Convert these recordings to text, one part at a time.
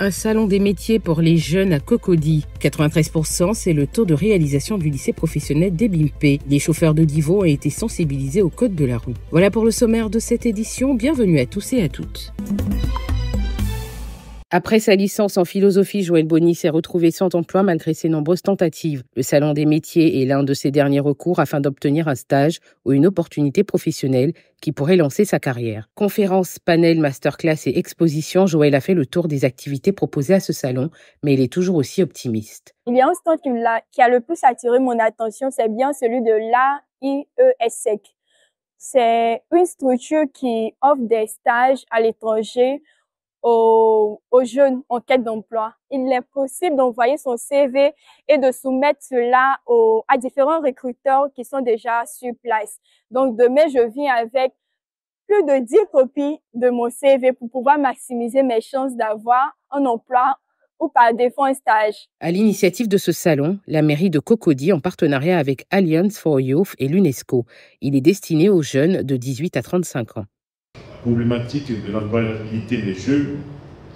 un salon des métiers pour les jeunes à Cocody. 93%, c'est le taux de réalisation du lycée professionnel des Les chauffeurs de Divo ont été sensibilisés au code de la route. Voilà pour le sommaire de cette édition. Bienvenue à tous et à toutes. Après sa licence en philosophie, Joël Bonny s'est retrouvé sans emploi malgré ses nombreuses tentatives. Le Salon des métiers est l'un de ses derniers recours afin d'obtenir un stage ou une opportunité professionnelle qui pourrait lancer sa carrière. Conférences, panels, masterclass et expositions, Joël a fait le tour des activités proposées à ce salon, mais il est toujours aussi optimiste. Il y a un stand qui, a, le plus attiré mon attention, c'est bien celui de l'AIESEC. C'est une structure qui offre des stages à l'étranger aux, jeunes en quête d'emploi. Il est possible d'envoyer son CV et de soumettre cela à différents recruteurs qui sont déjà sur place. Donc demain, je viens avec plus de 10 copies de mon CV pour pouvoir maximiser mes chances d'avoir un emploi ou par défaut un stage. À l'initiative de ce salon, la mairie de Cocody, en partenariat avec Alliance for Youth et l'UNESCO, il est destiné aux jeunes de 18 à 35 ans problématique de l'employabilité des jeunes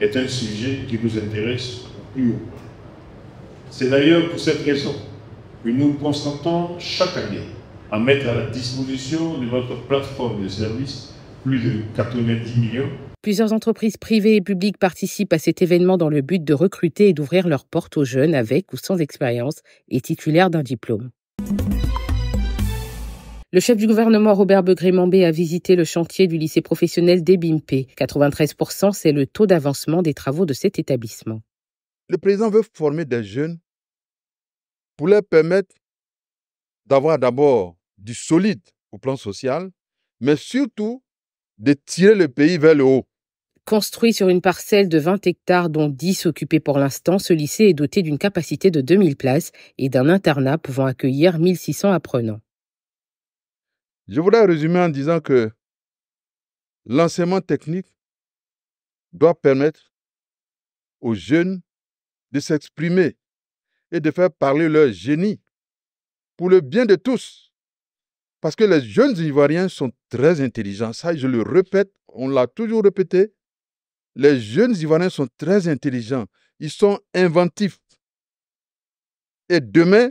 est un sujet qui nous intéresse plus haut. C'est d'ailleurs pour cette raison que nous consentons chaque année à mettre à la disposition de notre plateforme de services plus de 90 millions Plusieurs entreprises privées et publiques participent à cet événement dans le but de recruter et d'ouvrir leurs portes aux jeunes avec ou sans expérience et titulaires d'un diplôme. Le chef du gouvernement Robert Begrimambé a visité le chantier du lycée professionnel d'Ebimpe. 93%, c'est le taux d'avancement des travaux de cet établissement. Le président veut former des jeunes pour leur permettre d'avoir d'abord du solide au plan social, mais surtout de tirer le pays vers le haut. Construit sur une parcelle de 20 hectares dont 10 occupés pour l'instant, ce lycée est doté d'une capacité de 2000 places et d'un internat pouvant accueillir 1600 apprenants. Je voudrais résumer en disant que l'enseignement technique doit permettre aux jeunes de s'exprimer et de faire parler leur génie pour le bien de tous. Parce que les jeunes Ivoiriens sont très intelligents. Ça, je le répète, on l'a toujours répété. Les jeunes Ivoiriens sont très intelligents. Ils sont inventifs. Et demain,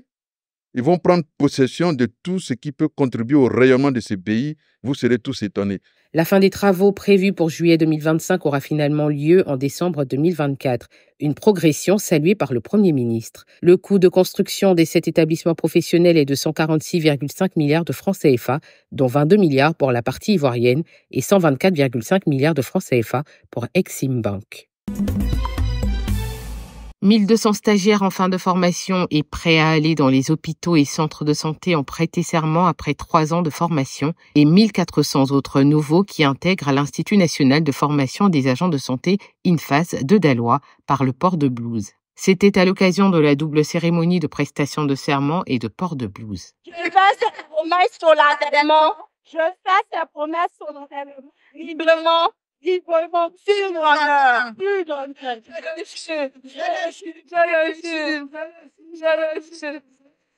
ils vont prendre possession de tout ce qui peut contribuer au rayonnement de ces pays. Vous serez tous étonnés. La fin des travaux prévus pour juillet 2025 aura finalement lieu en décembre 2024, une progression saluée par le Premier ministre. Le coût de construction des sept établissements professionnels est de 146,5 milliards de francs CFA, dont 22 milliards pour la partie ivoirienne et 124,5 milliards de francs CFA pour Exim Bank. 1200 stagiaires en fin de formation et prêts à aller dans les hôpitaux et centres de santé ont prêté serment après trois ans de formation et 1400 autres nouveaux qui intègrent l'Institut national de formation des agents de santé INFAS de Dalois par le port de blouse. C'était à l'occasion de la double cérémonie de prestation de serment et de port de blouse. Je fasse la promesse sur Je promesse Librement,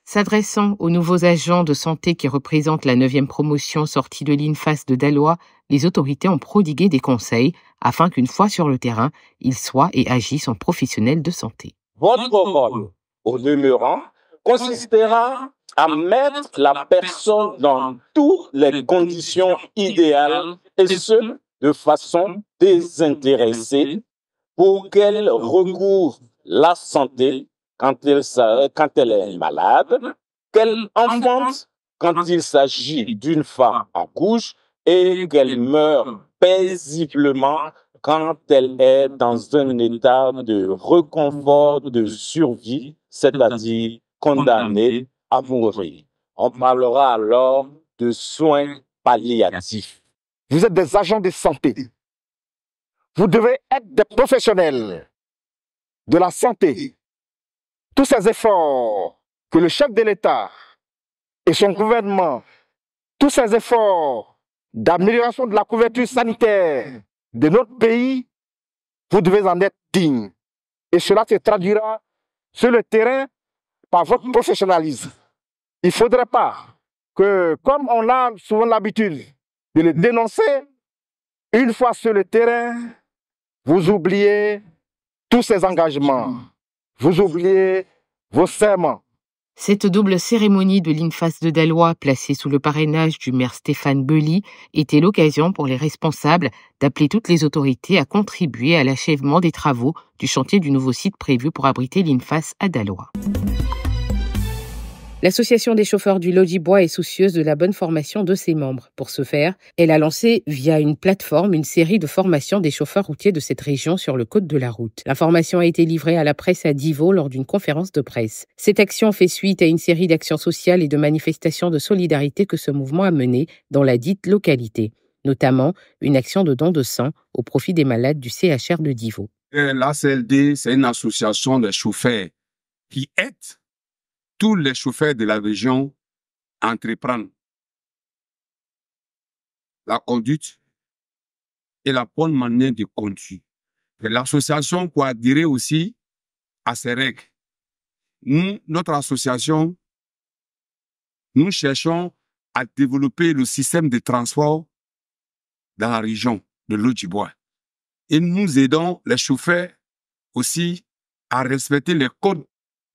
S'adressant aux nouveaux agents de santé qui représentent la neuvième promotion sortie de l'INFAS de Dallois, les autorités ont prodigué des conseils afin qu'une fois sur le terrain, ils soient et agissent en professionnels de santé. Votre rôle, au demeurant, consistera à mettre la personne dans toutes les conditions idéales, et ce, de façon désintéressée pour qu'elle recouvre la santé quand elle, est malade, qu'elle enfante quand il s'agit d'une femme en couche et qu'elle meurt paisiblement quand elle est dans un état de reconfort, de survie, c'est-à-dire condamnée à mourir. On parlera alors de soins palliatifs. Vous êtes des agents de santé. Vous devez être des professionnels de la santé. Tous ces efforts que le chef de l'État et son gouvernement, tous ces efforts d'amélioration de la couverture sanitaire de notre pays, vous devez en être dignes. Et cela se traduira sur le terrain par votre professionnalisme. Il ne faudrait pas que, comme on a souvent l'habitude de le dénoncer. Une fois sur le terrain, vous oubliez tous ces engagements. Vous oubliez vos serments. Cette double cérémonie de l'INFAS de Dalois, placée sous le parrainage du maire Stéphane Belli, était l'occasion pour les responsables d'appeler toutes les autorités à contribuer à l'achèvement des travaux du chantier du nouveau site prévu pour abriter l'INFAS à Dalois. L'association des chauffeurs du Logis-Bois est soucieuse de la bonne formation de ses membres. Pour ce faire, elle a lancé via une plateforme une série de formations des chauffeurs routiers de cette région sur le côte de la route. L'information a été livrée à la presse à Divo lors d'une conférence de presse. Cette action fait suite à une série d'actions sociales et de manifestations de solidarité que ce mouvement a menées dans la dite localité, notamment une action de dons de sang au profit des malades du CHR de Divo. Euh, L'ACLD, c'est une association de chauffeurs qui aide tous les chauffeurs de la région entreprendre la conduite et la bonne manière de conduire. L'association adhérer aussi à ces règles. Nous, notre association, nous cherchons à développer le système de transport dans la région de bois. Et nous aidons les chauffeurs aussi à respecter les codes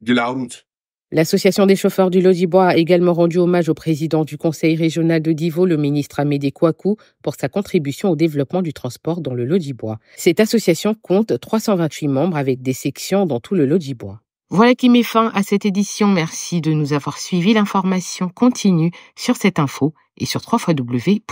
de la route. L'association des chauffeurs du Lodibois a également rendu hommage au président du conseil régional de Divo, le ministre Amédée Kouakou, pour sa contribution au développement du transport dans le Lodibois. Cette association compte 328 membres avec des sections dans tout le Lodibois. Voilà qui met fin à cette édition. Merci de nous avoir suivis. L'information continue sur cette info et sur www.cetinfo.ci.